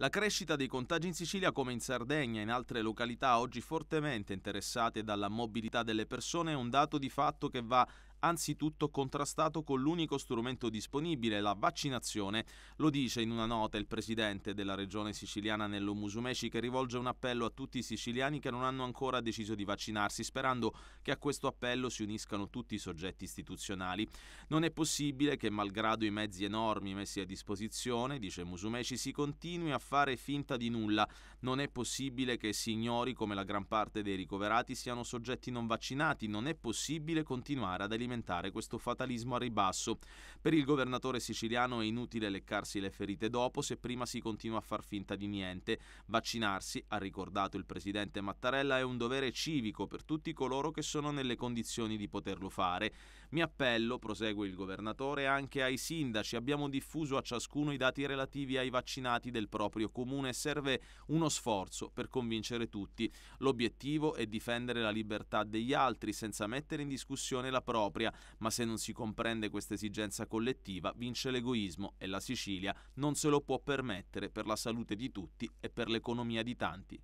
La crescita dei contagi in Sicilia come in Sardegna e in altre località oggi fortemente interessate dalla mobilità delle persone è un dato di fatto che va anzitutto contrastato con l'unico strumento disponibile, la vaccinazione. Lo dice in una nota il presidente della regione siciliana Nello Musumeci che rivolge un appello a tutti i siciliani che non hanno ancora deciso di vaccinarsi, sperando che a questo appello si uniscano tutti i soggetti istituzionali. Non è possibile che malgrado i mezzi enormi messi a disposizione, dice Musumeci, si continui a fare finta di nulla. Non è possibile che si ignori come la gran parte dei ricoverati siano soggetti non vaccinati, non è possibile continuare ad alimentare alimentare questo fatalismo a ribasso. Per il governatore siciliano è inutile leccarsi le ferite dopo se prima si continua a far finta di niente. Vaccinarsi, ha ricordato il presidente Mattarella, è un dovere civico per tutti coloro che sono nelle condizioni di poterlo fare. Mi appello, prosegue il governatore, anche ai sindaci. Abbiamo diffuso a ciascuno i dati relativi ai vaccinati del proprio comune serve uno sforzo per convincere tutti. L'obiettivo è difendere la libertà degli altri senza mettere in discussione la propria propria, ma se non si comprende questa esigenza collettiva vince l'egoismo e la Sicilia non se lo può permettere per la salute di tutti e per l'economia di tanti.